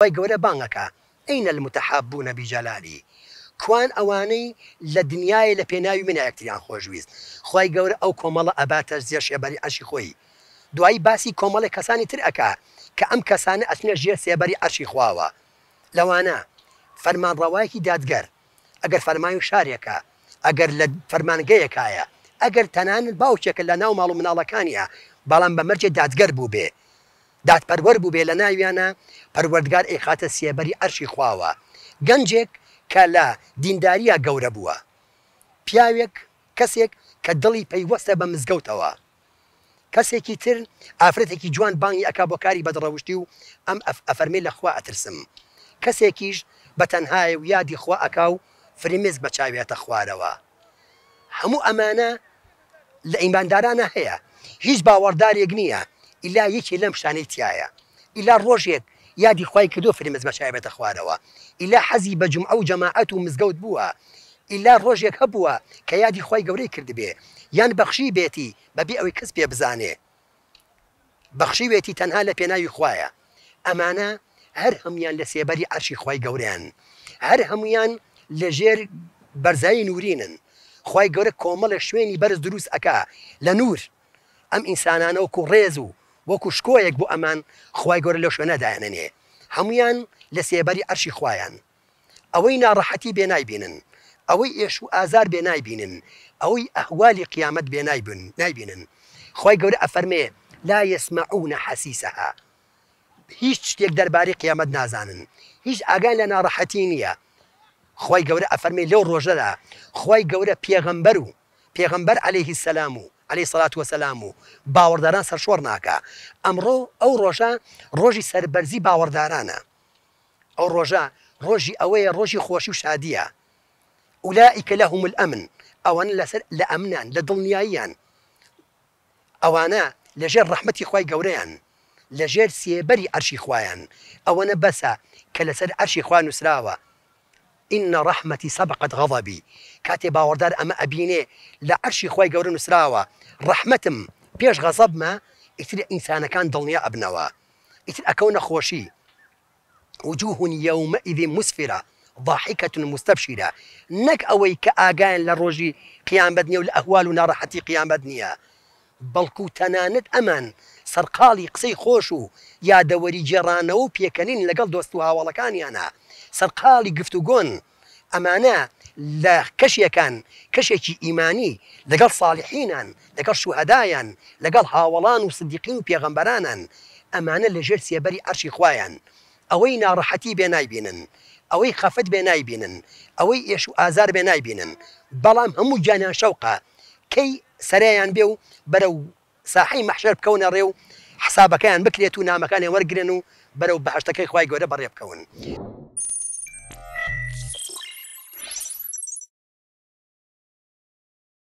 وای گەورە بانگەکە ئەینە المتحاببوونە بیجەلالی کوان ئەوانەی لە دنیای لە پێناوی منایەکتیان خۆشویست خی گەورە ئەو کۆمەڵە ئەباتە زیێ شێبەری ئەشی خۆی دوایی باسی کۆمەڵی کەسانی تر ئەک کە ئەم کەسانە ئەچنە ژێ سێبەری ئەشی خواوە لەوانە فەرمانڕەوایەکی دادگەر ئەگەر فەرمای و شارێکە ئەگەر لە فەرمانگەیەکایە ئەگەر تەنان باوچێکە لە ناو ماڵ و مناڵەکانیە بەڵام بەمەرجێ دادگەر بوو بێ دادپەروەەر بوو بێ لە ناویانە پەروەردگار ئەیخاتە سێبەری ئەرشی خواوە گەنجێک کە لە دینداریە گەورە بووە پیاوێک کەسێک کە دڵی پەیوەستە بە مزگەوتەوە کەسێکی تر ئافرەتێکی جوان بانگی ئەک بۆ کاری بەدڕەوشتی و ئەم ئەفەرمی لەخوا ئەترسم کەسێکیش بە تەنهایە و یادی خوا ئەکا و فرمێز بەچاوێتە خوارەوە هەموو ئەمانە لە ئیماندارانە هەیە هیچ باوەڕدارێک نییە ئیلا یەکی لەم شانەی تایە ئیلا ڕۆژێک یادی خی کردو فری مزمەشای بێتە خوارەوە ئیلا حەزی بەجم ئەو جەماعەت و مزگەوت بووە ئیلا ڕۆژێک هەبووە کە یادی خی گەورەی کردبێ یان بەخشی بێتی بەبێ ئەوەی کەس پێ بزانێ بەخشی وێتی تەنها لە پێناوی خویە ئەمانە هەر هەمویان لە سێبەری ئەرشی خی گەوریان هەر هەمویان لەژێر بەرزایی نورینن خی گەورە کۆمەڵە شوێنی بەرز دروست ئەکا لە نور ئەم ئینسانانەوەکو ڕێز و وەکو شکۆیەک بۆ ئەمان خی گەۆرە لە شوێنەدایەنێ هەمویان لە سێبەری ئەرشی خویان ئەوەی ناڕەحەتی بێ نایبینن ئەوەی ئێش و ئازار بێ نایبینن ئەوەی ئەهوالی قیامەت بێ نایبن نایبینن خی گەورە ئەفەرمێ لا يسمعونە حەسیسەها هیچ شتێک دەرباری قیامەت نازانن هیچ ئاگان لە ناڕەحەتی نییە خی گەورە ئەفەرمێ لەو ڕۆژەدا خی گەورە پێغەمبەر و پێغەمبەر عليهەیهی سەسلام و علی سەلات وەسەسلام و باوەڕداران سەرشۆر ناکە ئەمڕۆ ئەو ڕۆژە ڕۆژی سربەرزی باوەڕدارانە ئەو ڕۆژە ڕۆژی ئەوەیە ڕۆژی خۆشی و شادیە ئولائیکە لە هەمل ئەمن ئەوان لەسەر لە ئەمنان لە دڵنیاییان ئەوانە لەژێر ڕحمەتی خی گەورەیان لەژێر سێبەری ئەرشی خوایان ئەوەنە بەسە کە لەسەر ئەرشی خوا نووسراوە ان رحمتي سبقت غضبي أما أبيني لا أرشي خوي عەرشی خۆی رحمتم بيش ڕەحمەتم ما غەزەبمە إنسان كان دڵنیا أبنوا ئیتر أكون خوشي وجوه يومئذ مسفرة ضاحكة مستبشرة نك أوي كآقان لروجي قيام بدنيا والأهوال نار حتي قيام بدنيا بەڵکو و تەنانەت ئەمان سەرقاڵی قسەی خۆش و یادەوەری جێڕانەوە و پێکەنین لەگەڵ دۆست و هاوڵەکانیانە سەرقاڵی گفتوگۆن ئەمانە لە کەشیەکان کەشێکی ئیمانی لەگەڵ ساڵحینان لەگەڵ شوهدایان لەگەڵ هاوڵان و سندیقین و پێغەمبەرانان ئەمانە لەژێر سێبەری ئەرشی خۆیان ئەوەی ناڕەحەتی بێ نایبینن ئەوەی خەفت بێ نایبینن ئەوەی ئێش و ئازار بێ نایبینن بەڵام هەموو جانیان شەوقە کەی سەریان بێ و بەرە و ساحی مەحشەر بکەونە ڕێ و حسابەکەیان بکرێت و نامەکانیان وەرگن و بەرەو بەهشتەکەی خی گەورە بەڕێ بکەون.